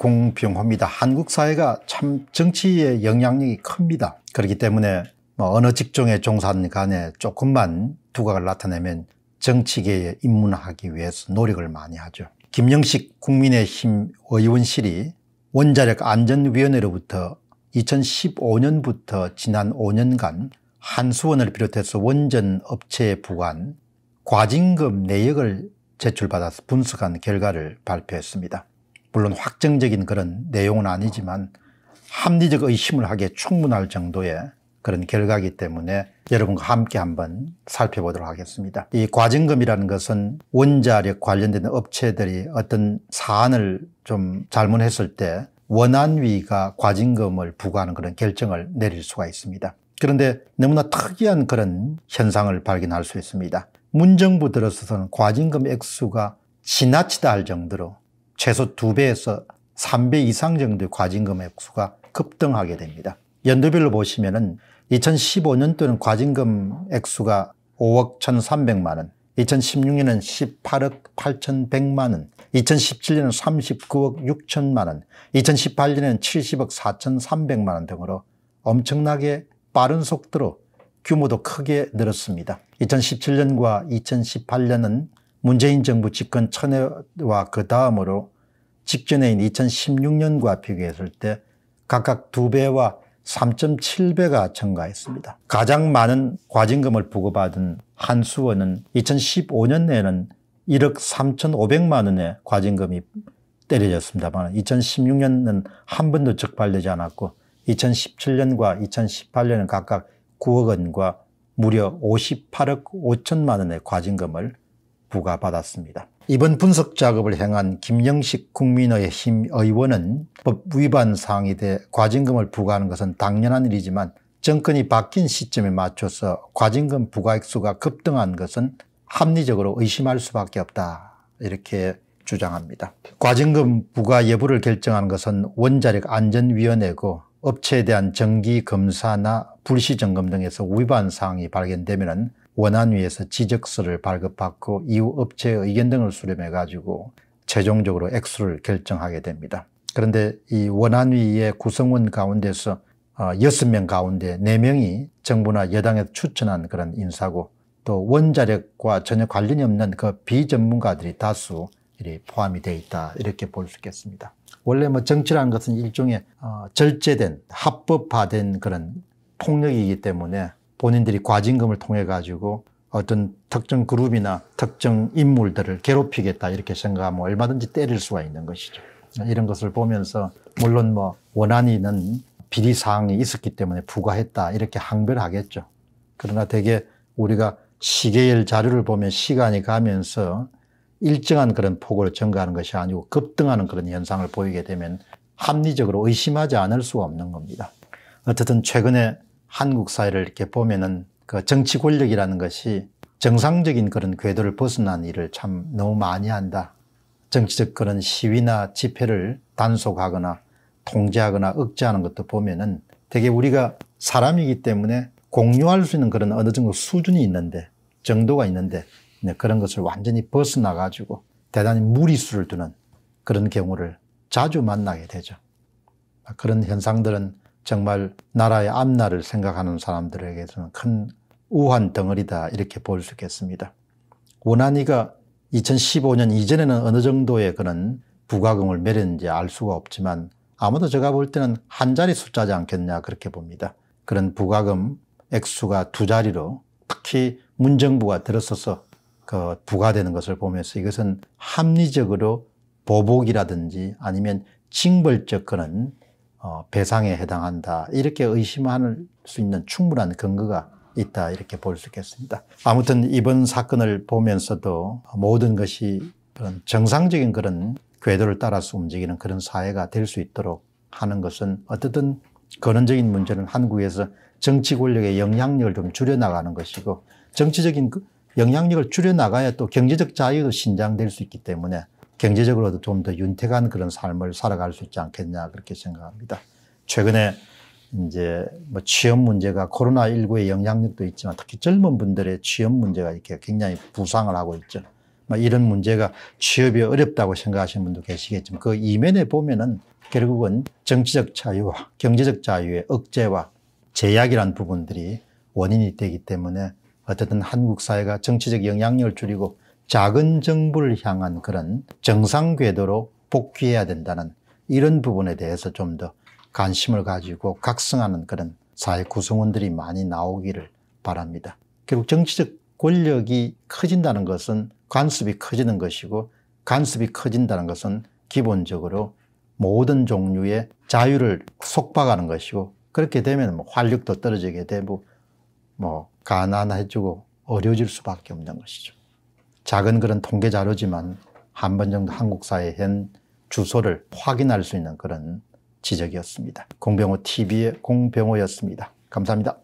공평합니다 한국 사회가 참 정치의 영향력이 큽니다. 그렇기 때문에 뭐 어느 직종의 종사하는 간에 조금만 두각을 나타내면 정치계에 입문하기 위해서 노력을 많이 하죠. 김영식 국민의힘 의원실이 원자력 안전위원회로부터 2015년부터 지난 5년간 한수원을 비롯해서 원전 업체에 부과한 과징금 내역을 제출받아서 분석한 결과를 발표했습니다. 물론 확정적인 그런 내용은 아니지만 합리적 의심을 하기에 충분할 정도의 그런 결과이기 때문에 여러분과 함께 한번 살펴보도록 하겠습니다. 이 과징금이라는 것은 원자력 관련된 업체들이 어떤 사안을 좀 잘못했을 때 원안위가 과징금을 부과하는 그런 결정을 내릴 수가 있습니다. 그런데 너무나 특이한 그런 현상을 발견할 수 있습니다. 문정부 들어서서는 과징금 액수가 지나치다 할 정도로 최소 2배에서 3배 이상 정도의 과징금 액수가 급등하게 됩니다. 연도별로 보시면은 2015년도는 과징금 액수가 5억 1,300만 원, 2016년은 18억 8,100만 원, 2017년은 39억 6천만 원, 2018년은 70억 4,300만 원 등으로 엄청나게 빠른 속도로 규모도 크게 늘었습니다. 2017년과 2018년은 문재인 정부 집권 천해와 그 다음으로 직전해인 2016년과 비교했을 때 각각 2배와 3.7배가 증가했습니다. 가장 많은 과징금을 부과받은 한수원은 2015년에는 1억 3,500만 원의 과징금이 때려졌습니다만 2016년은 한 번도 적발되지 않았고 2017년과 2018년은 각각 9억 원과 무려 58억 5천만 원의 과징금을 부과받았습니다. 이번 분석 작업을 행한 김영식 국민의힘 의원은 법 위반 사항에 대해 과징금을 부과하는 것은 당연한 일이지만 정권이 바뀐 시점에 맞춰서 과징금 부과액수가 급등한 것은 합리적으로 의심할 수밖에 없다 이렇게 주장합니다. 과징금 부과 여부를 결정하는 것은 원자력 안전위원회고 업체에 대한 정기 검사나 불시 점검 등에서 위반 사항이 발견되면 원안위에서 지적서를 발급받고 이후 업체의 의견 등을 수렴해 가지고 최종적으로 액수를 결정하게 됩니다. 그런데 이 원안위의 구성원 가운데서 6명 어, 가운데 4명이 정부나 여당에서 추천한 그런 인사고 또 원자력과 전혀 관련이 없는 그 비전문가들이 다수 포함이 되어 있다 이렇게 볼 수 있겠습니다. 원래 뭐 정치라는 것은 일종의 어, 절제된 합법화된 그런 폭력이기 때문에 본인들이 과징금을 통해 가지고 어떤 특정 그룹이나 특정 인물들을 괴롭히겠다 이렇게 생각하면 얼마든지 때릴 수가 있는 것이죠. 이런 것을 보면서 물론 뭐 원한이는 비리 사항이 있었기 때문에 부과했다 이렇게 항변하겠죠. 그러나 대개 우리가 시계열 자료를 보면 시간이 가면서 일정한 그런 폭을 증가하는 것이 아니고 급등하는 그런 현상을 보이게 되면 합리적으로 의심하지 않을 수가 없는 겁니다. 어쨌든 최근에 한국 사회를 이렇게 보면은 그 정치 권력이라는 것이 정상적인 그런 궤도를 벗어난 일을 참 너무 많이 한다. 정치적 그런 시위나 집회를 단속하거나 통제하거나 억제하는 것도 보면은 되게 우리가 사람이기 때문에 공유할 수 있는 그런 어느 정도 수준이 있는데 정도가 있는데 네, 그런 것을 완전히 벗어나 가지고 대단히 무리수를 두는 그런 경우를 자주 만나게 되죠. 그런 현상들은 정말 나라의 앞날을 생각하는 사람들에게서는 큰 우한 덩어리다 이렇게 볼 수 있겠습니다. 원한이가 2015년 이전에는 어느 정도의 그런 부가금을 매렸는지 알 수가 없지만 아무도 제가 볼 때는 한 자리 숫자지 않겠냐 그렇게 봅니다. 그런 부가금 액수가 두 자리로 특히 문정부가 들어서서 그 부과되는 것을 보면서 이것은 합리적으로 보복이라든지 아니면 징벌적 그런 어, 배상에 해당한다 이렇게 의심할 수 있는 충분한 근거가 있다 이렇게 볼 수 있겠습니다. 아무튼 이번 사건을 보면서도 모든 것이 그런 정상적인 그런 궤도를 따라서 움직이는 그런 사회가 될 수 있도록 하는 것은 어쨌든 근원적인 문제는 한국에서 정치 권력의 영향력을 좀 줄여나가는 것이고 정치적인 그 영향력을 줄여나가야 또 경제적 자유도 신장될 수 있기 때문에 경제적으로도 좀 더 윤택한 그런 삶을 살아갈 수 있지 않겠냐 그렇게 생각합니다. 최근에 이제 뭐 취업 문제가 코로나19의 영향력도 있지만 특히 젊은 분들의 취업 문제가 이렇게 굉장히 부상을 하고 있죠. 뭐 이런 문제가 취업이 어렵다고 생각하시는 분도 계시겠지만 그 이면에 보면은 결국은 정치적 자유와 경제적 자유의 억제와 제약이란 부분들이 원인이 되기 때문에 어쨌든 한국 사회가 정치적 영향력을 줄이고 작은 정부를 향한 그런 정상 궤도로 복귀해야 된다는 이런 부분에 대해서 좀 더 관심을 가지고 각성하는 그런 사회 구성원들이 많이 나오기를 바랍니다. 결국 정치적 권력이 커진다는 것은 관습이 커지는 것이고 관습이 커진다는 것은 기본적으로 모든 종류의 자유를 속박하는 것이고 그렇게 되면 뭐 활력도 떨어지게 되고 뭐 가난해지고 어려질 수밖에 없는 것이죠. 작은 그런 통계 자료지만 한 번 정도 한국 사회에현 주소를 확인할 수 있는 그런 지적이었습니다. 공병호 TV의 공병호였습니다. 감사합니다.